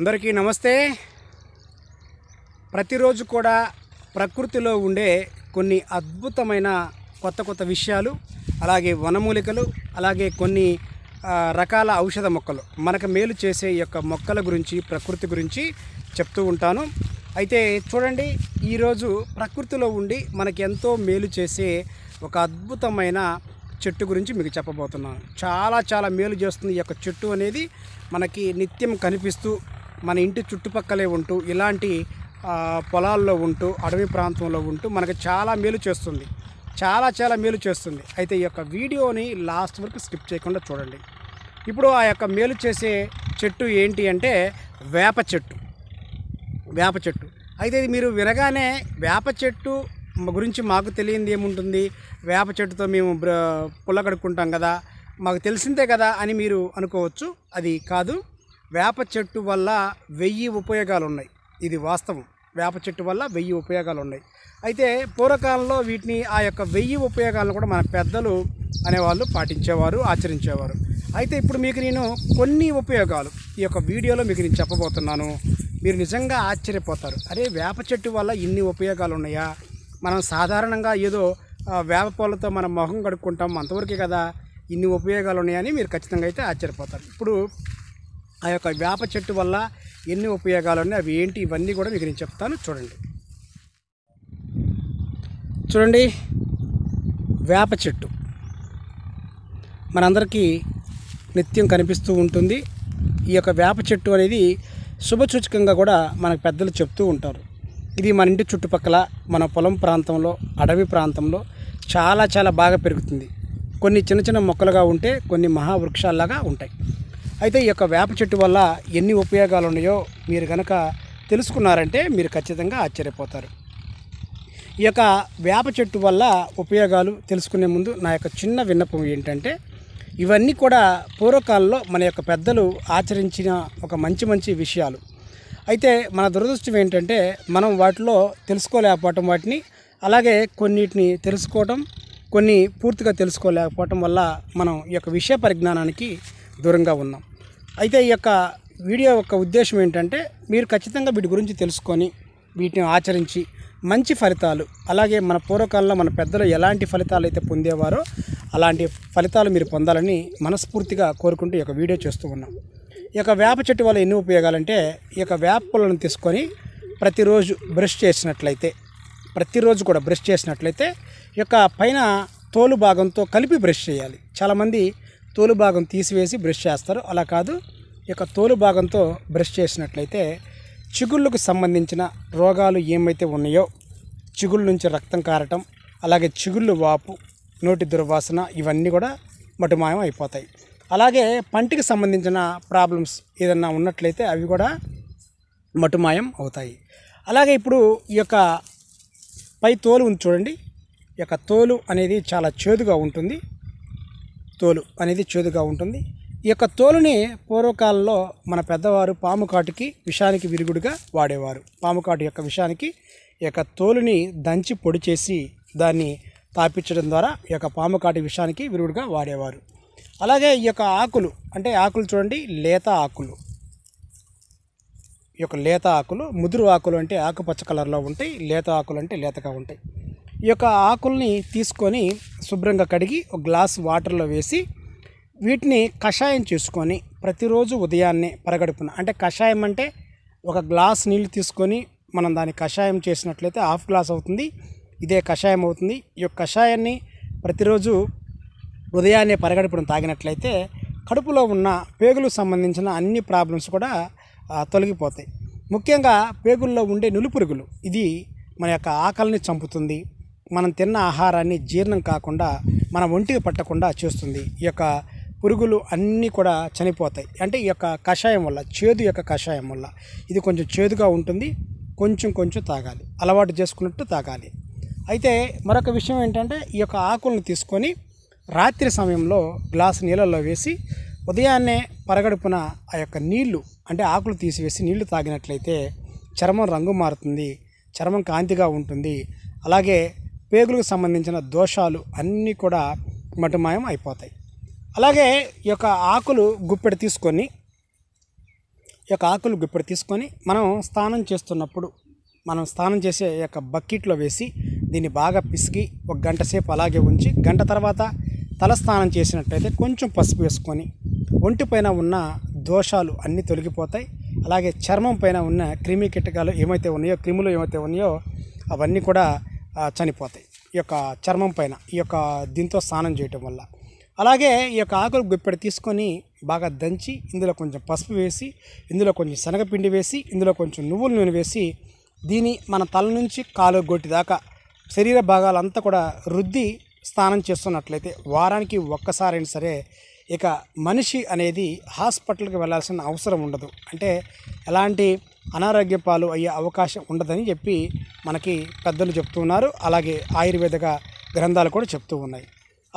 అందరికీ నమస్తే ప్రతిరోజు కూడా ప్రకృతిలో ఉండే కొన్ని అద్భుతమైన కొత్త కొత్త విషయాలు అలాగే వనమూలికలు అలాగే కొన్ని రకాల ఔషధ మొక్కలు మనకు మేలు చేసే యొక్క మొక్కల గురించి ప్రకృతి గురించి చెప్తూ ఉంటాను అయితే చూడండి ఈరోజు ప్రకృతిలో ఉండి మనకి ఎంతో మేలు చేసే ఒక అద్భుతమైన చెట్టు గురించి మీకు చెప్పబోతున్నాను చాలా చాలా మేలు చేస్తుంది ఈ యొక్క చెట్టు అనేది మనకి నిత్యం కనిపిస్తూ మన ఇంటి చుట్టుపక్కలే ఉంటూ ఇలాంటి పొలాల్లో ఉంటూ అడవి ప్రాంతంలో ఉంటూ మనకు చాలా మేలు చేస్తుంది చాలా చాలా మేలు చేస్తుంది అయితే ఈ యొక్క వీడియోని లాస్ట్ వరకు స్కిప్ చేయకుండా చూడండి ఇప్పుడు ఆ యొక్క మేలు చేసే చెట్టు ఏంటి అంటే వేప చెట్టు వేప చెట్టు అయితే ఇది మీరు వినగానే వేప చెట్టు గురించి మాకు తెలియంది ఏముంటుంది వేప చెట్టుతో మేము పుల్ల కడుక్కుంటాం కదా మాకు తెలిసిందే కదా అని మీరు అనుకోవచ్చు అది కాదు వేప చెట్టు వల్ల వెయ్యి ఉపయోగాలు ఉన్నాయి ఇది వాస్తవం వేప చెట్టు వల్ల వెయ్యి ఉపయోగాలు ఉన్నాయి అయితే పూర్వకాలంలో వీటిని ఆ యొక్క వెయ్యి ఉపయోగాలను కూడా మన పెద్దలు అనేవాళ్ళు పాటించేవారు ఆచరించేవారు అయితే ఇప్పుడు మీకు నేను కొన్ని ఉపయోగాలు ఈ యొక్క వీడియోలో మీకు నేను చెప్పబోతున్నాను మీరు నిజంగా ఆశ్చర్యపోతారు అరే వేప చెట్టు వల్ల ఇన్ని ఉపయోగాలు ఉన్నాయా మనం సాధారణంగా ఏదో వేప పూలతో మనం మొహం కడుక్కుంటాం అంతవరకే కదా ఇన్ని ఉపయోగాలు ఉన్నాయని మీరు ఖచ్చితంగా అయితే ఆశ్చర్యపోతారు ఇప్పుడు ఆ యొక్క వేప చెట్టు వల్ల ఎన్ని ఉపయోగాలు ఉన్నాయి అవి ఏంటి ఇవన్నీ కూడా మీకు నేను చెప్తాను చూడండి చూడండి వేప చెట్టు మనందరికీ నిత్యం కనిపిస్తూ ఉంటుంది ఈ యొక్క వేప చెట్టు అనేది శుభసూచకంగా కూడా మనకు పెద్దలు చెప్తూ ఉంటారు ఇది మన ఇంటి చుట్టుపక్కల మన పొలం ప్రాంతంలో అడవి ప్రాంతంలో చాలా చాలా బాగా పెరుగుతుంది కొన్ని చిన్న చిన్న మొక్కలుగా ఉంటే కొన్ని మహావృక్షాల్లాగా ఉంటాయి అయితే ఈ యొక్క వేప చెట్టు వల్ల ఎన్ని ఉపయోగాలు ఉన్నాయో మీరు కనుక తెలుసుకున్నారంటే మీరు ఖచ్చితంగా ఆశ్చర్యపోతారు ఈ యొక్క వేప చెట్టు వల్ల ఉపయోగాలు తెలుసుకునే ముందు నా యొక్క చిన్న విన్నపం ఏంటంటే ఇవన్నీ కూడా పూర్వకాలంలో మన యొక్క పెద్దలు ఆచరించిన ఒక మంచి మంచి విషయాలు అయితే మన దురదృష్టం ఏంటంటే మనం వాటిలో తెలుసుకోలేకపోవటం వాటిని అలాగే కొన్నిటిని తెలుసుకోవటం కొన్ని పూర్తిగా తెలుసుకోలేకపోవటం వల్ల మనం ఈ యొక్క విషయ పరిజ్ఞానానికి దూరంగా ఉన్నాం అయితే ఈ యొక్క వీడియో యొక్క ఉద్దేశం ఏంటంటే మీరు ఖచ్చితంగా వీటి గురించి తెలుసుకొని వీటిని ఆచరించి మంచి ఫలితాలు అలాగే మన పూర్వకాలంలో మన పెద్దలు ఎలాంటి ఫలితాలు అయితే పొందేవారో అలాంటి ఫలితాలు మీరు పొందాలని మనస్ఫూర్తిగా కోరుకుంటూ ఈ యొక్క వీడియో చేస్తూ ఉన్నాం ఈ యొక్క వేప చెట్టు వల్ల ఎన్ని ఉపయోగాలంటే ఈ యొక్క వేప తీసుకొని ప్రతిరోజు బ్రష్ చేసినట్లయితే ప్రతిరోజు కూడా బ్రష్ చేసినట్లయితే ఈ యొక్క పైన తోలు భాగంతో కలిపి బ్రష్ చేయాలి చాలామంది తోలు భాగం తీసివేసి బ్రష్ చేస్తారు అలా కాదు ఈ యొక్క తోలు భాగంతో బ్రష్ చేసినట్లయితే చిగుళ్ళకు సంబంధించిన రోగాలు ఏమైతే ఉన్నాయో చిగుళ్ళ నుంచి రక్తం కారటం అలాగే చిగుళ్ళు వాపు నోటి దుర్వాసన ఇవన్నీ కూడా మటుమాయం అయిపోతాయి అలాగే పంటికి సంబంధించిన ప్రాబ్లమ్స్ ఏదన్నా ఉన్నట్లయితే అవి కూడా మటుమాయం అవుతాయి అలాగే ఇప్పుడు ఈ యొక్క పై తోలు ఉంది చూడండి ఈ యొక్క తోలు అనేది చాలా చేదుగా ఉంటుంది తోలు అనేది చేదుగా ఉంటుంది ఈ యొక్క తోలుని పూర్వకాలంలో మన పెద్దవారు పాము కాటుకి విషానికి విరుగుడుగా వాడేవారు పాము కాటు యొక్క విషానికి ఈ యొక్క తోలుని దంచి పొడి చేసి దాన్ని తాపించడం ద్వారా ఈ యొక్క పాము కాటు విషానికి విరుగుడుగా వాడేవారు అలాగే ఈ యొక్క ఆకులు అంటే ఆకులు చూడండి లేత ఆకులు ఈ యొక్క లేత ఆకులు ముదురు ఆకులు అంటే ఆకుపచ్చ కలర్లో ఉంటాయి లేత ఆకులు అంటే లేతగా ఉంటాయి ఈ యొక్క ఆకుల్ని తీసుకొని శుభ్రంగా కడిగి ఒక గ్లాస్ వాటర్లో వేసి వీటిని కషాయం చేసుకొని ప్రతిరోజు ఉదయాన్నే పరగడుపున అంటే కషాయం అంటే ఒక గ్లాస్ నీళ్ళు తీసుకొని మనం దాన్ని కషాయం చేసినట్లయితే హాఫ్ గ్లాస్ అవుతుంది ఇదే కషాయం అవుతుంది ఈ యొక్క కషాయాన్ని ప్రతిరోజు ఉదయాన్నే పరగడుపున తాగినట్లయితే కడుపులో ఉన్న పేగులకు సంబంధించిన అన్ని ప్రాబ్లమ్స్ కూడా తొలగిపోతాయి ముఖ్యంగా పేగుల్లో ఉండే నులిపురుగులు ఇది మన యొక్క ఆకలిని చంపుతుంది మనం తిన్న ఆహారాన్ని జీర్ణం కాకుండా మన ఒంటికి పట్టకుండా చేస్తుంది ఈ యొక్క పురుగులు అన్నీ కూడా చనిపోతాయి అంటే ఈ యొక్క కషాయం వల్ల చేదు యొక్క కషాయం వల్ల ఇది కొంచెం చేదుగా ఉంటుంది కొంచెం కొంచెం తాగాలి అలవాటు చేసుకున్నట్టు తాగాలి అయితే మరొక విషయం ఏంటంటే ఈ యొక్క ఆకులను తీసుకొని రాత్రి సమయంలో గ్లాసు నీళ్ళల్లో వేసి ఉదయాన్నే పరగడుపున ఆ యొక్క నీళ్లు అంటే ఆకులు తీసివేసి నీళ్లు తాగినట్లయితే చర్మం రంగు మారుతుంది చర్మం కాంతిగా ఉంటుంది అలాగే పేగులకు సంబంధించిన దోషాలు అన్నీ కూడా మటుమాయం అయిపోతాయి అలాగే ఈ యొక్క ఆకులు గుప్పెడు తీసుకొని ఈ యొక్క ఆకులు గుప్పెడు తీసుకొని మనం స్నానం చేస్తున్నప్పుడు మనం స్నానం చేసే యొక్క బకెట్లో వేసి దీన్ని బాగా పిసికి ఒక గంట సేపు అలాగే ఉంచి గంట తర్వాత తల స్నానం చేసినట్టయితే కొంచెం పసుపు వేసుకొని ఒంటిపైన ఉన్న దోషాలు అన్నీ తొలగిపోతాయి అలాగే చర్మం పైన ఉన్న క్రిమి కీటకాలు ఏమైతే ఉన్నాయో క్రిములు ఏమైతే ఉన్నాయో అవన్నీ కూడా చనిపోతాయి ఈ యొక్క చర్మం పైన ఈ యొక్క దీంతో స్నానం చేయటం వల్ల అలాగే ఈ యొక్క ఆకులు గుప్పెడు తీసుకొని బాగా దంచి ఇందులో కొంచెం పసుపు వేసి ఇందులో కొంచెం శనగపిండి వేసి ఇందులో కొంచెం నువ్వుల నూనె వేసి దీని మన తల నుంచి కాలు గొట్టి దాకా శరీర భాగాలంతా కూడా రుద్ది స్నానం చేస్తున్నట్లయితే వారానికి ఒక్కసారైనా సరే ఇక మనిషి అనేది హాస్పిటల్కి వెళ్ళాల్సిన అవసరం ఉండదు అంటే ఎలాంటి అనారోగ్య పాలు అయ్యే అవకాశం ఉండదని చెప్పి మనకి పెద్దలు ఉన్నారు అలాగే ఆయుర్వేదిక గ్రంథాలు కూడా చెప్తూ ఉన్నాయి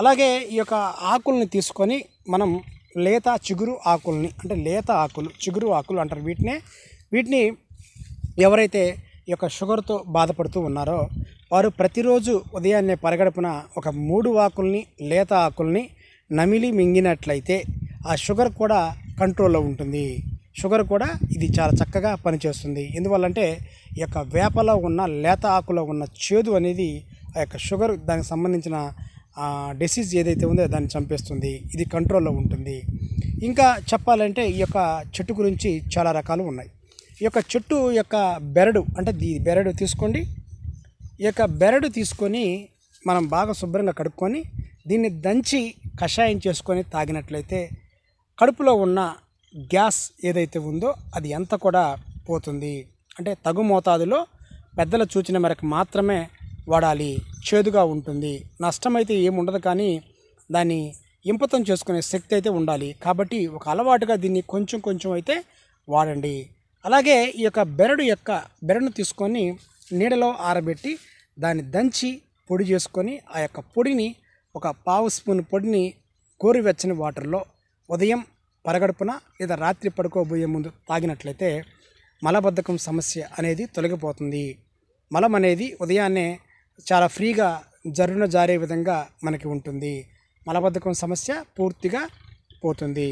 అలాగే ఈ యొక్క ఆకుల్ని తీసుకొని మనం లేత చిగురు ఆకుల్ని అంటే లేత ఆకులు చిగురు ఆకులు అంటారు వీటినే వీటిని ఎవరైతే ఈ యొక్క షుగర్తో బాధపడుతూ ఉన్నారో వారు ప్రతిరోజు ఉదయాన్నే పరగడుపున ఒక మూడు ఆకుల్ని లేత ఆకుల్ని నమిలి మింగినట్లయితే ఆ షుగర్ కూడా కంట్రోల్లో ఉంటుంది షుగర్ కూడా ఇది చాలా చక్కగా పనిచేస్తుంది ఎందువల్లంటే ఈ యొక్క వేపలో ఉన్న లేత ఆకులో ఉన్న చేదు అనేది ఆ యొక్క షుగర్ దానికి సంబంధించిన డిసీజ్ ఏదైతే ఉందో దాన్ని చంపేస్తుంది ఇది కంట్రోల్లో ఉంటుంది ఇంకా చెప్పాలంటే ఈ యొక్క చెట్టు గురించి చాలా రకాలు ఉన్నాయి ఈ యొక్క చెట్టు యొక్క బెరడు అంటే దీ బెరడు తీసుకోండి ఈ యొక్క బెరడు తీసుకొని మనం బాగా శుభ్రంగా కడుక్కొని దీన్ని దంచి కషాయం చేసుకొని తాగినట్లయితే కడుపులో ఉన్న గ్యాస్ ఏదైతే ఉందో అది ఎంత కూడా పోతుంది అంటే తగు మోతాదులో పెద్దల సూచన మేరకు మాత్రమే వాడాలి చేదుగా ఉంటుంది నష్టమైతే ఏముండదు కానీ దాన్ని ఇంపతం చేసుకునే శక్తి అయితే ఉండాలి కాబట్టి ఒక అలవాటుగా దీన్ని కొంచెం కొంచెం అయితే వాడండి అలాగే ఈ యొక్క బెరడు యొక్క బెరడును తీసుకొని నీడలో ఆరబెట్టి దాన్ని దంచి పొడి చేసుకొని ఆ యొక్క పొడిని ఒక పావు స్పూన్ పొడిని గోరువెచ్చని వాటర్లో ఉదయం పరగడుపున లేదా రాత్రి పడుకోబోయే ముందు తాగినట్లయితే మలబద్ధకం సమస్య అనేది తొలగిపోతుంది మలం అనేది ఉదయాన్నే చాలా ఫ్రీగా జరున జారే విధంగా మనకి ఉంటుంది మలబద్ధకం సమస్య పూర్తిగా పోతుంది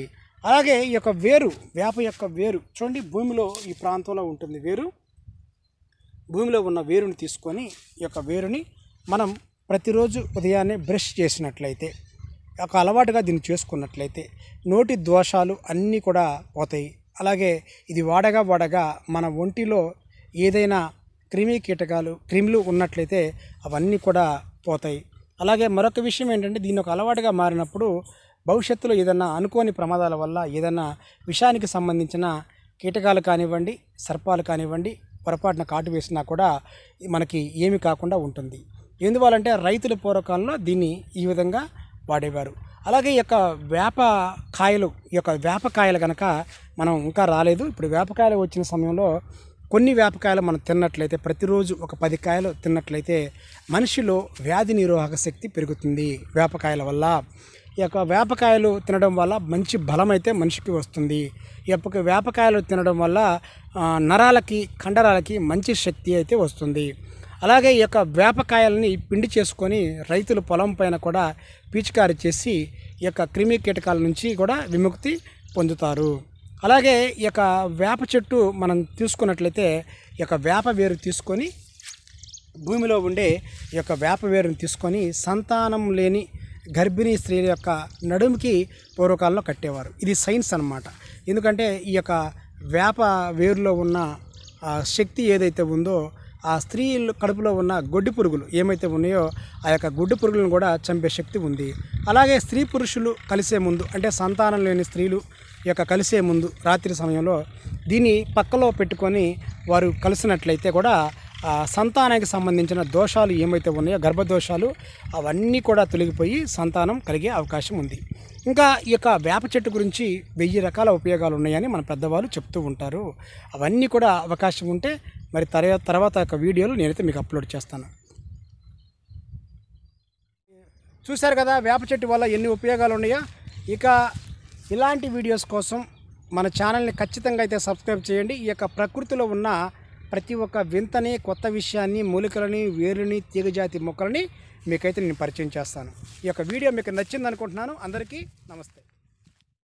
అలాగే ఈ యొక్క వేరు వేప యొక్క వేరు చూడండి భూమిలో ఈ ప్రాంతంలో ఉంటుంది వేరు భూమిలో ఉన్న వేరుని తీసుకొని ఈ యొక్క వేరుని మనం ప్రతిరోజు ఉదయాన్నే బ్రష్ చేసినట్లయితే ఒక అలవాటుగా దీన్ని చేసుకున్నట్లయితే నోటి దోషాలు అన్నీ కూడా పోతాయి అలాగే ఇది వాడగా వాడగా మన ఒంటిలో ఏదైనా క్రిమి కీటకాలు క్రిములు ఉన్నట్లయితే అవన్నీ కూడా పోతాయి అలాగే మరొక విషయం ఏంటంటే దీన్ని ఒక అలవాటుగా మారినప్పుడు భవిష్యత్తులో ఏదైనా అనుకోని ప్రమాదాల వల్ల ఏదైనా విషానికి సంబంధించిన కీటకాలు కానివ్వండి సర్పాలు కానివ్వండి పొరపాటున కాటు వేసినా కూడా మనకి ఏమి కాకుండా ఉంటుంది ఎందువల్లంటే రైతుల పూర్వకాలంలో దీన్ని ఈ విధంగా వాడేవారు అలాగే ఈ యొక్క వేప కాయలు ఈ యొక్క వేపకాయలు కనుక మనం ఇంకా రాలేదు ఇప్పుడు వేపకాయలు వచ్చిన సమయంలో కొన్ని వేపకాయలు మనం తిన్నట్లయితే ప్రతిరోజు ఒక పది కాయలు తిన్నట్లయితే మనిషిలో వ్యాధి నిరోధక శక్తి పెరుగుతుంది వేపకాయల వల్ల ఈ యొక్క వేపకాయలు తినడం వల్ల మంచి బలం అయితే మనిషికి వస్తుంది ఈ యొక్క వేపకాయలు తినడం వల్ల నరాలకి కండరాలకి మంచి శక్తి అయితే వస్తుంది అలాగే ఈ యొక్క వేపకాయలని పిండి చేసుకొని రైతులు పొలం పైన కూడా పీచికారి చేసి ఈ యొక్క క్రిమి కీటకాల నుంచి కూడా విముక్తి పొందుతారు అలాగే ఈ యొక్క వేప చెట్టు మనం తీసుకున్నట్లయితే ఈ యొక్క వేప వేరు తీసుకొని భూమిలో ఉండే ఈ యొక్క వేప వేరుని తీసుకొని సంతానం లేని గర్భిణీ స్త్రీల యొక్క నడుముకి పూర్వకాలంలో కట్టేవారు ఇది సైన్స్ అనమాట ఎందుకంటే ఈ యొక్క వేప వేరులో ఉన్న శక్తి ఏదైతే ఉందో ఆ స్త్రీ కడుపులో ఉన్న గొడ్డి పురుగులు ఏమైతే ఉన్నాయో ఆ యొక్క గొడ్డు పురుగులను కూడా చంపే శక్తి ఉంది అలాగే స్త్రీ పురుషులు కలిసే ముందు అంటే సంతానం లేని స్త్రీలు యొక్క కలిసే ముందు రాత్రి సమయంలో దీన్ని పక్కలో పెట్టుకొని వారు కలిసినట్లయితే కూడా సంతానానికి సంబంధించిన దోషాలు ఏమైతే ఉన్నాయో గర్భదోషాలు అవన్నీ కూడా తొలగిపోయి సంతానం కలిగే అవకాశం ఉంది ఇంకా ఈ యొక్క వేప చెట్టు గురించి వెయ్యి రకాల ఉపయోగాలు ఉన్నాయని మన పెద్దవాళ్ళు చెప్తూ ఉంటారు అవన్నీ కూడా అవకాశం ఉంటే మరి తర్వాత తర్వాత యొక్క వీడియోలు నేనైతే మీకు అప్లోడ్ చేస్తాను చూశారు కదా వేప చెట్టు వల్ల ఎన్ని ఉపయోగాలు ఉన్నాయో ఇక ఇలాంటి వీడియోస్ కోసం మన ఛానల్ని ఖచ్చితంగా అయితే సబ్స్క్రైబ్ చేయండి ఈ యొక్క ప్రకృతిలో ఉన్న ప్రతి ఒక్క వింతని కొత్త విషయాన్ని మూలికలని వేరుని తీగజాతి మొక్కలని మీకైతే నేను పరిచయం చేస్తాను ఈ యొక్క వీడియో మీకు నచ్చింది అనుకుంటున్నాను అందరికీ నమస్తే